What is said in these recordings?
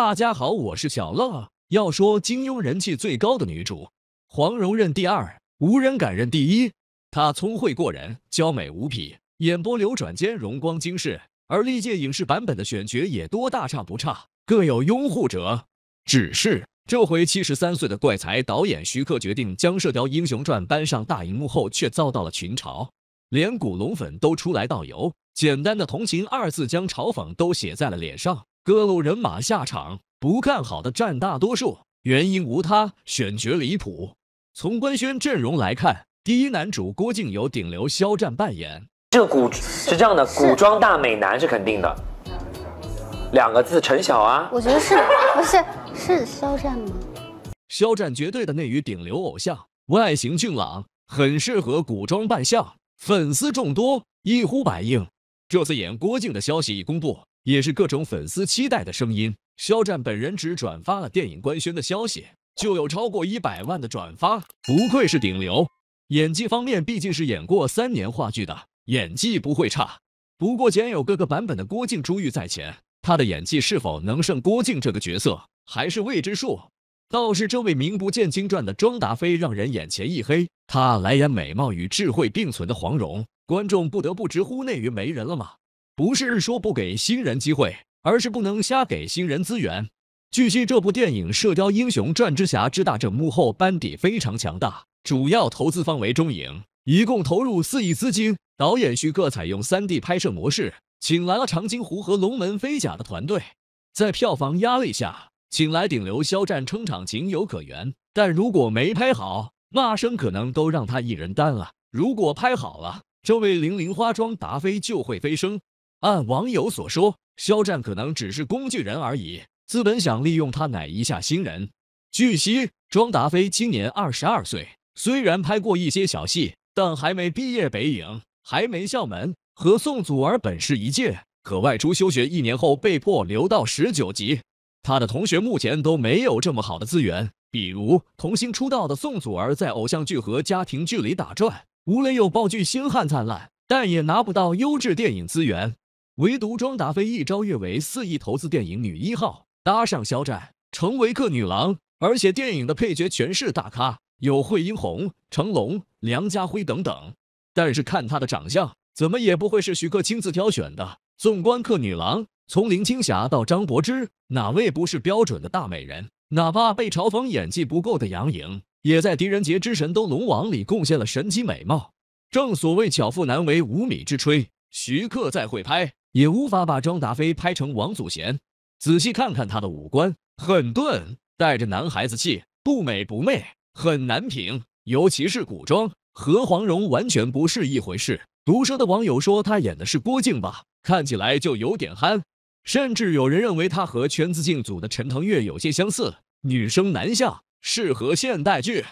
大家好，我是小乐。要说金庸人气最高的女主，黄蓉任第二，无人敢认第一。她聪慧过人，娇美无匹，眼波流转间容光惊世。而历届影视版本的选角也多大差不差，各有拥护者。只是这回七十三岁的怪才导演徐克决定将《射雕英雄传》搬上大荧幕后，却遭到了群嘲，连古龙粉都出来倒油。简单的同情二字，将嘲讽都写在了脸上。各路人马下场，不看好的占大多数。原因无他，选角离谱。从官宣阵容来看，第一男主郭靖由顶流肖战扮演。这古是这样的，古装大美男是肯定的，两个字陈晓啊？我觉得是，不是是肖战吗？肖战绝对的内娱顶流偶像，外形俊朗，很适合古装扮相，粉丝众多，一呼百应。这次演郭靖的消息一公布。也是各种粉丝期待的声音。肖战本人只转发了电影官宣的消息，就有超过一百万的转发，不愧是顶流。演技方面，毕竟是演过三年话剧的，演技不会差。不过前有各个版本的郭靖、朱玉在前，他的演技是否能胜郭靖这个角色，还是未知数。倒是这位名不见经传的庄达菲，让人眼前一黑。他来演美貌与智慧并存的黄蓉，观众不得不直呼内娱没人了吗？不是说不给新人机会，而是不能瞎给新人资源。据悉，这部电影《射雕英雄传之侠之大者》幕后班底非常强大，主要投资方为中影，一共投入四亿资金。导演徐克采用 3D 拍摄模式，请来了《长津湖》和《龙门飞甲》的团队。在票房压力下，请来顶流肖战撑场，情有可原。但如果没拍好，骂声可能都让他一人担了。如果拍好了，这位零零花妆达菲就会飞升。按网友所说，肖战可能只是工具人而已，资本想利用他奶一下新人。据悉，庄达菲今年二十二岁，虽然拍过一些小戏，但还没毕业北影，还没校门，和宋祖儿本是一届，可外出休学一年后被迫留到十九级。他的同学目前都没有这么好的资源，比如童星出道的宋祖儿，在偶像剧和家庭剧里打转，吴磊有爆剧《星汉灿烂》，但也拿不到优质电影资源。唯独庄达菲一招跃为四亿投资电影女一号，搭上肖战成为客女郎，而且电影的配角全是大咖，有惠英红、成龙、梁家辉等等。但是看她的长相，怎么也不会是徐克亲自挑选的。纵观客女郎，从林青霞到张柏芝，哪位不是标准的大美人？哪怕被嘲讽演技不够的杨颖，也在《狄仁杰之神都龙王》里贡献了神级美貌。正所谓巧妇难为无米之炊，徐克再会拍。也无法把庄达菲拍成王祖贤。仔细看看她的五官，很钝，带着男孩子气，不美不媚，很难评。尤其是古装，和黄蓉完全不是一回事。毒舌的网友说她演的是郭靖吧，看起来就有点憨。甚至有人认为她和圈子镜组的陈腾岳有些相似，女生男相，适合现代剧。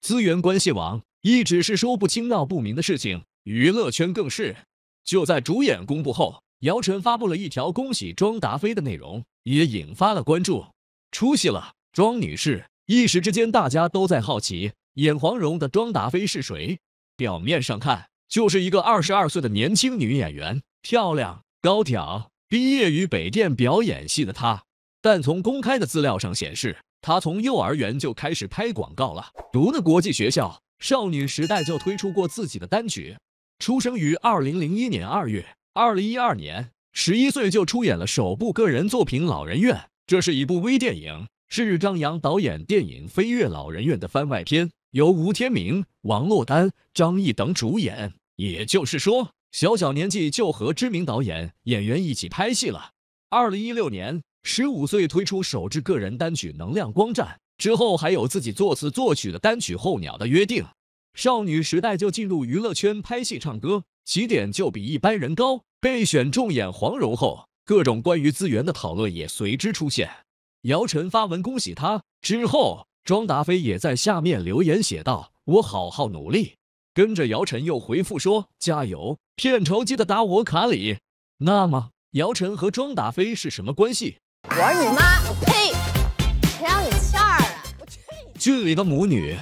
资源关系网一直是说不清、道不明的事情，娱乐圈更是。就在主演公布后。姚晨发布了一条恭喜庄达菲的内容，也引发了关注。出息了，庄女士！一时之间，大家都在好奇演黄蓉的庄达菲是谁。表面上看，就是一个二十二岁的年轻女演员，漂亮高挑，毕业于北电表演系的她。但从公开的资料上显示，她从幼儿园就开始拍广告了，读的国际学校，少女时代就推出过自己的单曲，出生于二零零一年二月。二零一二年，十一岁就出演了首部个人作品《老人院》，这是一部微电影，是张扬导演电影《飞越老人院》的番外篇，由吴天明、王珞丹、张译等主演。也就是说，小小年纪就和知名导演、演员一起拍戏了。二零一六年，十五岁推出首支个人单曲《能量光站》，之后还有自己作词作曲的单曲《候鸟的约定》。少女时代就进入娱乐圈拍戏唱歌，起点就比一般人高。被选中演黄蓉后，各种关于资源的讨论也随之出现。姚晨发文恭喜她之后，庄达菲也在下面留言写道：“我好好努力。”跟着姚晨又回复说：“加油，片酬记得打我卡里。”那么，姚晨和庄达菲是什么关系？玩你妈！我呸！谁让你欠儿啊？剧里的母女。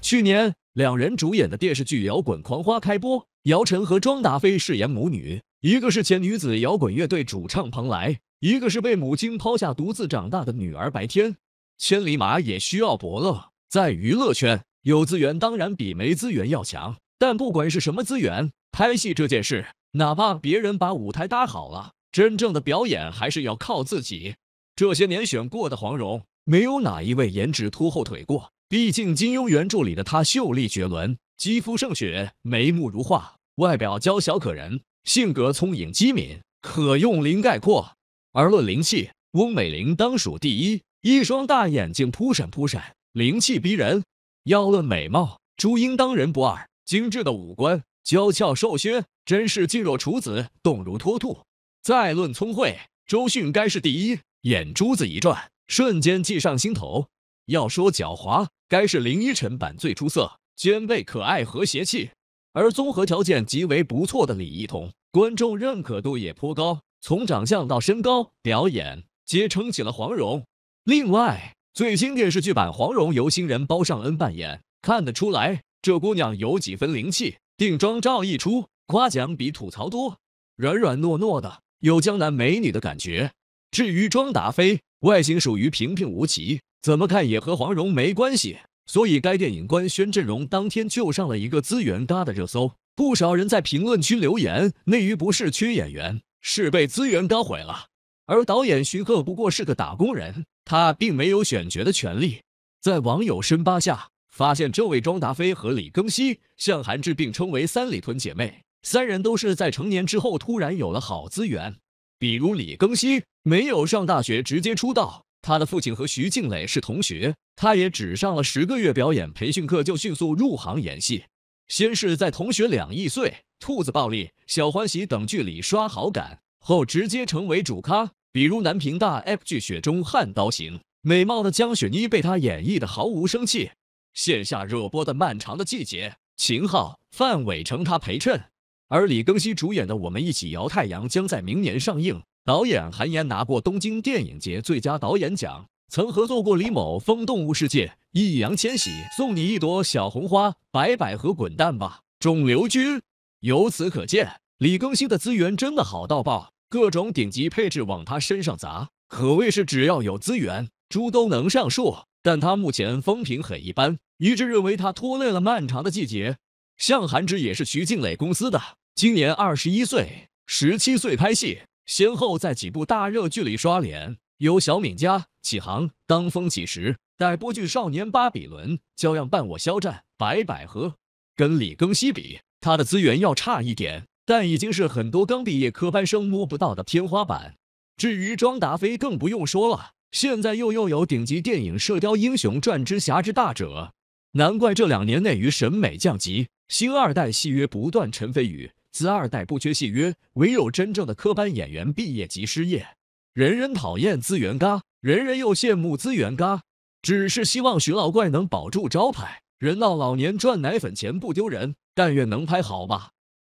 去年。两人主演的电视剧《摇滚狂花》开播，姚晨和庄达菲饰演母女，一个是前女子摇滚乐队主唱蓬莱，一个是被母亲抛下独自长大的女儿白天。千里马也需要伯乐，在娱乐圈，有资源当然比没资源要强，但不管是什么资源，拍戏这件事，哪怕别人把舞台搭好了，真正的表演还是要靠自己。这些年选过的黄蓉，没有哪一位颜值拖后腿过。毕竟金庸原著里的她秀丽绝伦，肌肤胜雪，眉目如画，外表娇小可人，性格聪颖机敏，可用灵概括。而论灵气，翁美玲当属第一，一双大眼睛扑闪扑闪，灵气逼人。要论美貌，朱茵当仁不二，精致的五官，娇俏瘦削，真是静若处子，动如脱兔。再论聪慧，周迅该是第一，眼珠子一转，瞬间计上心头。要说狡猾，该是林依晨版最出色，兼备可爱和邪气；而综合条件极为不错的李一桐，观众认可度也颇高，从长相到身高、表演，皆撑起了黄蓉。另外，最新电视剧版黄蓉由新人包上恩扮演，看得出来这姑娘有几分灵气。定妆照一出，夸奖比吐槽多，软软糯糯的，有江南美女的感觉。至于庄达菲，外形属于平平无奇。怎么看也和黄蓉没关系，所以该电影官宣阵容当天就上了一个资源咖的热搜，不少人在评论区留言：内娱不是缺演员，是被资源咖毁了。而导演徐克不过是个打工人，他并没有选角的权利。在网友深扒下，发现这位庄达菲和李庚希、向涵志并称为“三里屯姐妹”，三人都是在成年之后突然有了好资源，比如李庚希没有上大学直接出道。他的父亲和徐静蕾是同学，他也只上了十个月表演培训课就迅速入行演戏。先是在同学两亿岁、兔子暴力、小欢喜等剧里刷好感，后直接成为主咖，比如南平大 F 剧《雪中悍刀行》，美貌的江雪妮被他演绎的毫无生气。线下热播的《漫长的季节》，秦昊、范伟成他陪衬，而李庚希主演的《我们一起摇太阳》将在明年上映。导演韩延拿过东京电影节最佳导演奖，曾合作过李某风动物世界》，易烊千玺《送你一朵小红花》，白百合《滚蛋吧肿瘤君》。由此可见，李更新的资源真的好到爆，各种顶级配置往他身上砸，可谓是只要有资源，猪都能上树。但他目前风评很一般，一致认为他拖累了漫长的季节。向涵之也是徐静蕾公司的，今年二十一岁，十七岁拍戏。先后在几部大热剧里刷脸，由小敏家》《启航》《当风起时》待播剧《少年巴比伦》，骄样伴我肖战、白百合。跟李庚希比，他的资源要差一点，但已经是很多刚毕业科班生摸不到的天花板。至于庄达菲，更不用说了，现在又又有顶级电影《射雕英雄传之侠之大者》，难怪这两年内娱审美降级，新二代戏约不断，陈飞宇。资二代不缺戏约，唯有真正的科班演员毕业即失业。人人讨厌资源咖，人人又羡慕资源咖。只是希望徐老怪能保住招牌。人到老年赚奶粉钱不丢人，但愿能拍好吧。